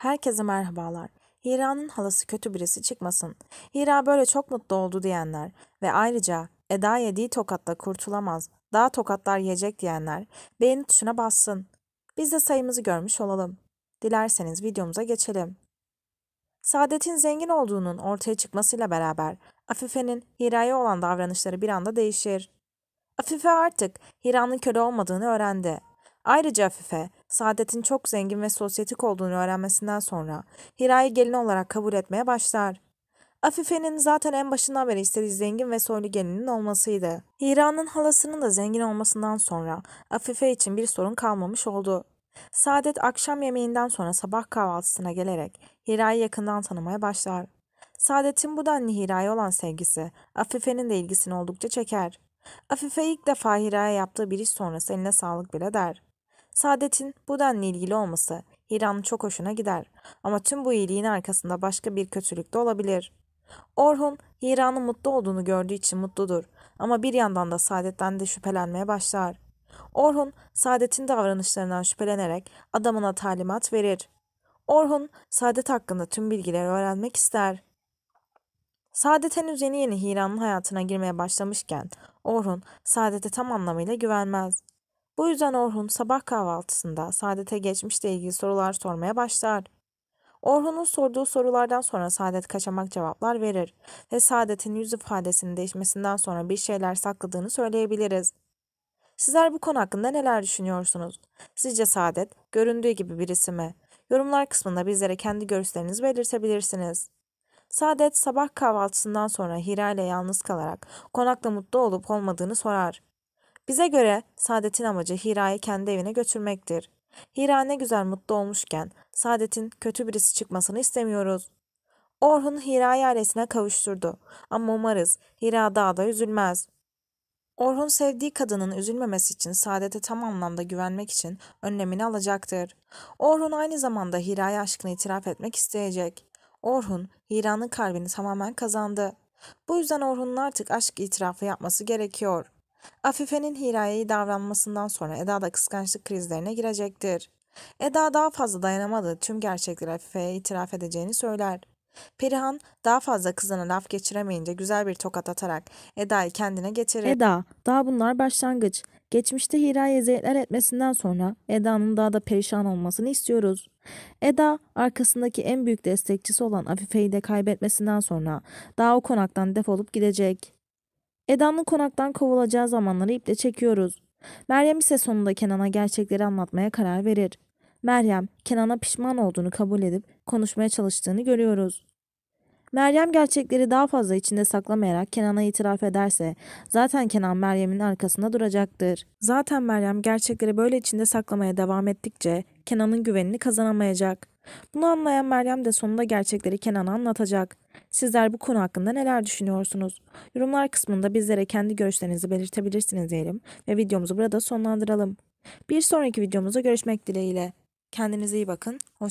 Herkese merhabalar. Hira'nın halası kötü birisi çıkmasın. Hira böyle çok mutlu oldu diyenler ve ayrıca Eda yediği tokatla kurtulamaz. Daha tokatlar yiyecek diyenler beğeni tuşuna bassın. Biz de sayımızı görmüş olalım. Dilerseniz videomuza geçelim. Saadet'in zengin olduğunun ortaya çıkmasıyla beraber Afife'nin Hira'ya olan davranışları bir anda değişir. Afife artık Hira'nın köle olmadığını öğrendi Ayrıca Afife, Saadet'in çok zengin ve sosyetik olduğunu öğrenmesinden sonra Hira'yı gelin olarak kabul etmeye başlar. Afife'nin zaten en başından beri istediği zengin ve soylu gelinin olmasıydı. Hira'nın halasının da zengin olmasından sonra Afife için bir sorun kalmamış oldu. Saadet akşam yemeğinden sonra sabah kahvaltısına gelerek Hira'yı yakından tanımaya başlar. Saadet'in bu denli Hira'ya olan sevgisi Afife'nin de ilgisini oldukça çeker. Afife ilk defa Hira'ya yaptığı bir iş sonrası eline sağlık bile der. Saadet'in bu denli ilgili olması Hira'nın çok hoşuna gider. Ama tüm bu iyiliğin arkasında başka bir kötülük de olabilir. Orhun, Hira'nın mutlu olduğunu gördüğü için mutludur. Ama bir yandan da Saadet'ten de şüphelenmeye başlar. Orhun, Saadet'in davranışlarından şüphelenerek adamına talimat verir. Orhun, Saadet hakkında tüm bilgileri öğrenmek ister. Saadet henüz yeni yeni Hira'nın hayatına girmeye başlamışken, Orhun, Saadet'e tam anlamıyla güvenmez. Bu yüzden Orhun sabah kahvaltısında Saadet'e geçmişle ilgili sorular sormaya başlar. Orhun'un sorduğu sorulardan sonra Saadet kaçamak cevaplar verir ve Saadet'in yüz ifadesinin değişmesinden sonra bir şeyler sakladığını söyleyebiliriz. Sizler bu konu hakkında neler düşünüyorsunuz? Sizce Saadet göründüğü gibi birisi mi? Yorumlar kısmında bizlere kendi görüşlerinizi belirtebilirsiniz. Saadet sabah kahvaltısından sonra Hira ile yalnız kalarak konakta mutlu olup olmadığını sorar. Bize göre saadetin amacı Hira'yı kendi evine götürmektir. Hira ne güzel mutlu olmuşken saadetin kötü birisi çıkmasını istemiyoruz. Orhun Hira'yı ailesine kavuşturdu ama umarız Hira daha da üzülmez. Orhun sevdiği kadının üzülmemesi için saadete tam anlamda güvenmek için önlemini alacaktır. Orhun aynı zamanda Hira'ya aşkını itiraf etmek isteyecek. Orhun, Hira'nın kalbini tamamen kazandı. Bu yüzden Orhun'un artık aşk itirafı yapması gerekiyor. Afife'nin Hira'ya davranmasından sonra Eda da kıskançlık krizlerine girecektir. Eda daha fazla dayanamadığı tüm gerçekleri Afife'ye itiraf edeceğini söyler. Perihan daha fazla kızına laf geçiremeyince güzel bir tokat atarak Eda'yı kendine getirir. Eda, daha bunlar başlangıç. Geçmişte Hira'ya eziyetler etmesinden sonra Eda'nın daha da perişan olmasını istiyoruz. Eda, arkasındaki en büyük destekçisi olan Afife'yi de kaybetmesinden sonra daha o konaktan defolup gidecek. Eda'nın konaktan kovulacağı zamanları iple çekiyoruz. Meryem ise sonunda Kenan'a gerçekleri anlatmaya karar verir. Meryem, Kenan'a pişman olduğunu kabul edip konuşmaya çalıştığını görüyoruz. Meryem gerçekleri daha fazla içinde saklamayarak Kenan'a itiraf ederse zaten Kenan Meryem'in arkasında duracaktır. Zaten Meryem gerçekleri böyle içinde saklamaya devam ettikçe Kenan'ın güvenini kazanamayacak. Bunu anlayan Meryem de sonunda gerçekleri Kenan'a anlatacak. Sizler bu konu hakkında neler düşünüyorsunuz? Yorumlar kısmında bizlere kendi görüşlerinizi belirtebilirsiniz diyelim ve videomuzu burada sonlandıralım. Bir sonraki videomuzda görüşmek dileğiyle. Kendinize iyi bakın. Hoşçakalın.